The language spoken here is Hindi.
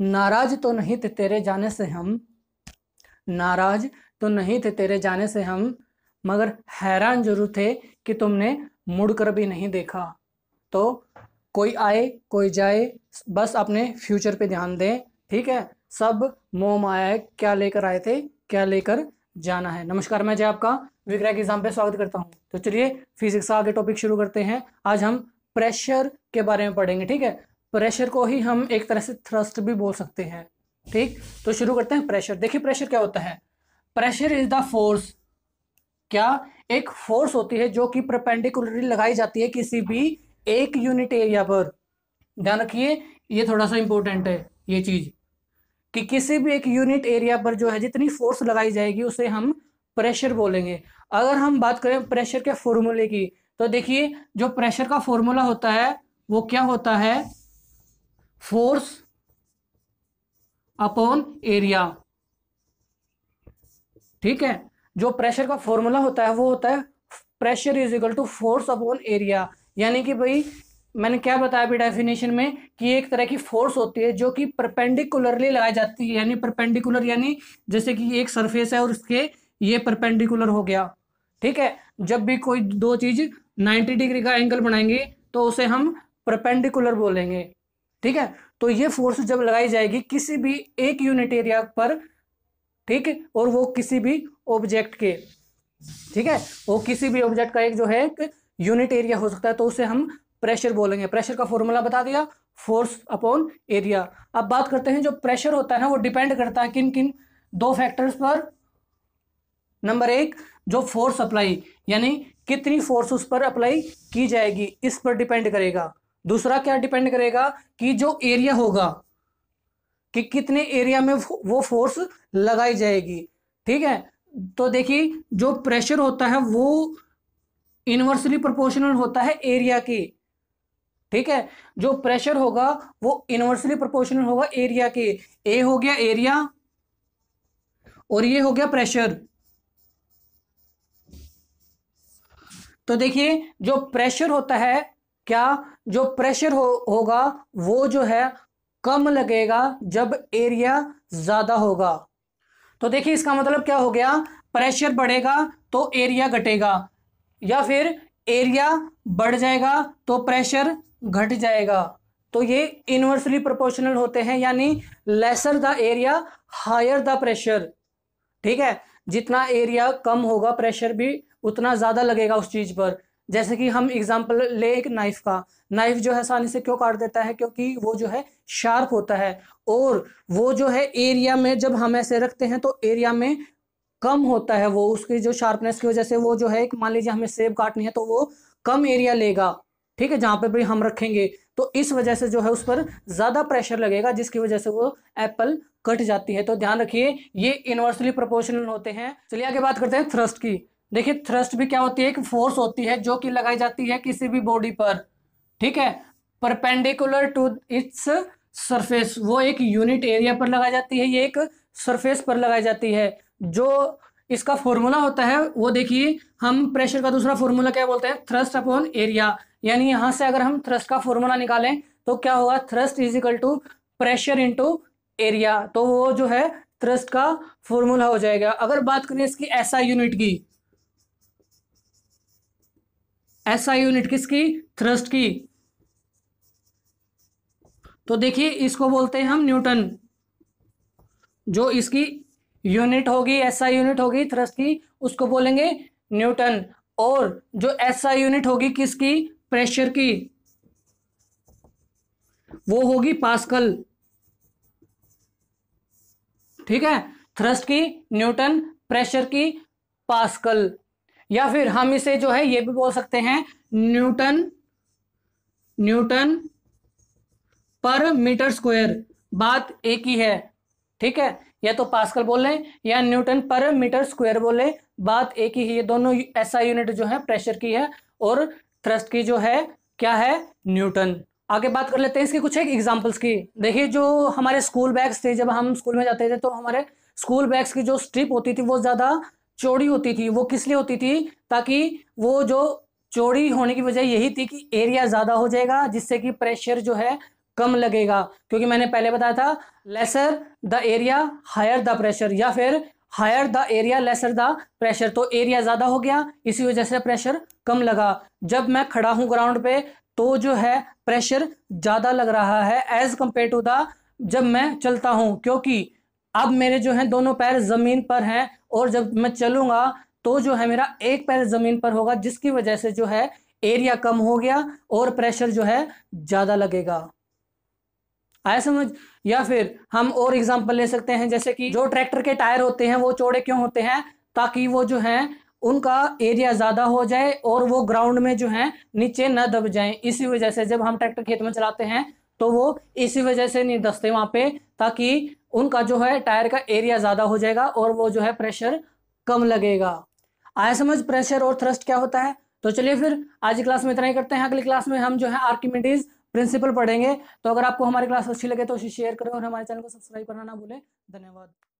नाराज तो नहीं थे तेरे जाने से हम नाराज तो नहीं थे तेरे जाने से हम मगर हैरान जरूर थे कि तुमने मुड़कर भी नहीं देखा तो कोई आए कोई जाए बस अपने फ्यूचर पे ध्यान दें ठीक है सब मोह माया है क्या लेकर आए थे क्या लेकर जाना है नमस्कार मैं जय आपका विक्रय एग्जाम पे स्वागत करता हूँ तो चलिए फिजिक्स का आगे टॉपिक शुरू करते हैं आज हम प्रेशर के बारे में पढ़ेंगे ठीक है प्रेशर को ही हम एक तरह से थ्रस्ट भी बोल सकते हैं ठीक तो शुरू करते हैं प्रेशर देखिए प्रेशर क्या होता है प्रेशर इज द फोर्स क्या एक फोर्स होती है जो कि प्रपेंडिकुलरली लगाई जाती है किसी भी एक यूनिट एरिया पर ध्यान रखिए ये थोड़ा सा इंपॉर्टेंट है ये चीज़ कि किसी भी एक यूनिट एरिया पर जो है जितनी फोर्स लगाई जाएगी उसे हम प्रेशर बोलेंगे अगर हम बात करें प्रेशर के फॉर्मूले की तो देखिए जो प्रेशर का फॉर्मूला होता है वो क्या होता है फोर्स अपॉन एरिया ठीक है जो प्रेशर का फॉर्मूला होता है वो होता है pressure is equal to force upon area यानी कि भाई मैंने क्या बताया अभी डेफिनेशन में कि एक तरह की फोर्स होती है जो कि परपेंडिकुलरली लगाई जाती है यानी परपेंडिकुलर यानी जैसे कि एक सरफेस है और उसके ये परपेंडिकुलर हो गया ठीक है जब भी कोई दो चीज़ 90 डिग्री का एंगल बनाएंगे तो उसे हम परपेंडिकुलर बोलेंगे ठीक है तो ये फोर्स जब लगाई जाएगी किसी भी एक यूनिट एरिया पर ठीक है और वो किसी भी ऑब्जेक्ट के ठीक है वो किसी भी ऑब्जेक्ट का एक जो है एक यूनिट एरिया हो सकता है तो उसे हम प्रेशर बोलेंगे प्रेशर का फॉर्मूला बता दिया फोर्स अपॉन एरिया अब बात करते हैं जो प्रेशर होता है ना वो डिपेंड करता है किन किन दो फैक्टर्स पर नंबर एक जो फोर्स अप्लाई यानी कितनी फोर्स उस पर अप्लाई की जाएगी इस पर डिपेंड करेगा दूसरा क्या डिपेंड करेगा कि जो एरिया होगा कि कितने एरिया में वो फोर्स लगाई जाएगी ठीक है तो देखिए जो प्रेशर होता है वो इनवर्सली प्रोपोर्शनल होता है एरिया की ठीक है जो प्रेशर होगा वो इनवर्सली प्रोपोर्शनल होगा एरिया के ए हो गया एरिया और ये हो गया प्रेशर तो देखिए जो प्रेशर होता है क्या जो प्रेशर हो होगा वो जो है कम लगेगा जब एरिया ज़्यादा होगा तो देखिए इसका मतलब क्या हो गया प्रेशर बढ़ेगा तो एरिया घटेगा या फिर एरिया बढ़ जाएगा तो प्रेशर घट जाएगा तो ये इन्वर्सली प्रोपोर्शनल होते हैं यानी lesser the area higher the pressure ठीक है जितना एरिया कम होगा प्रेशर भी उतना ज़्यादा लगेगा उस चीज़ पर जैसे कि हम एग्जाम्पल ले एक नाइफ का नाइफ जो है आसानी से क्यों काट देता है क्योंकि वो जो है शार्प होता है और वो जो है एरिया में जब हम ऐसे रखते हैं तो एरिया में कम होता है वो उसकी जो शार्पनेस की वजह से वो जो है एक मान लीजिए हमें सेब काटनी है तो वो कम एरिया लेगा ठीक है जहाँ पर भी हम रखेंगे तो इस वजह से जो है उस पर ज़्यादा प्रेशर लगेगा जिसकी वजह से वो एप्पल कट जाती है तो ध्यान रखिए ये इन्वर्सली प्रोपोर्शनल होते हैं चलिए आगे बात करते हैं थ्रस्ट की देखिए थ्रस्ट भी क्या होती है एक फोर्स होती है जो कि लगाई जाती है किसी भी बॉडी पर ठीक है परपेंडिकुलर टू इट्स सरफेस वो एक यूनिट एरिया पर लगाई जाती है ये एक सरफेस पर लगाई जाती है जो इसका फॉर्मूला होता है वो देखिए हम प्रेशर का दूसरा फॉर्मूला क्या बोलते हैं थ्रस्ट अपॉन एरिया यानी यहाँ से अगर हम थ्रस्ट का फॉर्मूला निकालें तो क्या होगा thrust is equal to pressure into area तो वो जो है थ्रस्ट का फॉर्मूला हो जाएगा अगर बात करें इसकी ऐसा यूनिट की एसआई यूनिट किसकी थ्रस्ट की तो देखिए इसको बोलते हैं हम न्यूटन जो इसकी यूनिट होगी एसआई यूनिट होगी थ्रस्ट की उसको बोलेंगे न्यूटन और जो एसआई यूनिट होगी किसकी प्रेशर की वो होगी पास्कल ठीक है थ्रस्ट की न्यूटन प्रेशर की पास्कल या फिर हम इसे जो है ये भी बोल सकते हैं newton newton per metre square बात एक ही है ठीक है या तो पास्कल बोल लें या न्यूटन पर मीटर स्क्वायर बोले बात एक ही है ये दोनों ऐसा यूनिट जो है प्रेशर की है और थ्रस्ट की जो है क्या है न्यूटन आगे बात कर लेते हैं इसके कुछ एक एग्जाम्पल्स की देखिए जो हमारे स्कूल बैग्स थे जब हम स्कूल में जाते थे तो हमारे स्कूल बैग्स की जो स्ट्रिप होती थी वो ज़्यादा चौड़ी होती थी वो किस लिए होती थी ताकि वो जो चौड़ी होने की वजह यही थी कि एरिया ज़्यादा हो जाएगा जिससे कि प्रेशर जो है कम लगेगा क्योंकि मैंने पहले बताया था lesser the area higher the pressure या फिर higher the area lesser the pressure तो एरिया ज़्यादा हो गया इसी वजह से प्रेशर कम लगा जब मैं खड़ा हूँ ग्राउंड पे तो जो है प्रेशर ज़्यादा लग रहा है एज़ कम्पेयर टू द जब मैं चलता हूँ क्योंकि अब मेरे जो हैं दोनों पैर ज़मीन पर हैं और जब मैं चलूंगा तो जो है मेरा एक पैर ज़मीन पर होगा जिसकी वजह से जो है एरिया कम हो गया और प्रेशर जो है ज़्यादा लगेगा आया समझ या फिर हम और एग्जाम्पल ले सकते हैं जैसे कि जो ट्रैक्टर के टायर होते हैं वो चौड़े क्यों होते हैं ताकि वो जो है उनका एरिया ज़्यादा हो जाए और वो ग्राउंड में जो है नीचे न दब जाए इसी वजह से जब हम ट्रैक्टर खेत में चलाते हैं तो वो इसी वजह से नहीं दसते वहाँ पे ताकि उनका जो है टायर का एरिया ज़्यादा हो जाएगा और वो जो है प्रेशर कम लगेगा आया समझ प्रेशर और थ्रस्ट क्या होता है तो चलिए फिर आज की क्लास में इतना ही करते हैं अगली क्लास में हम जो है आर्किमिडीज प्रिंसिपल पढ़ेंगे तो अगर आपको हमारी क्लास अच्छी लगे तो उसे शेयर करें और हमारे चैनल को सब्सक्राइब करना ना भूलें धन्यवाद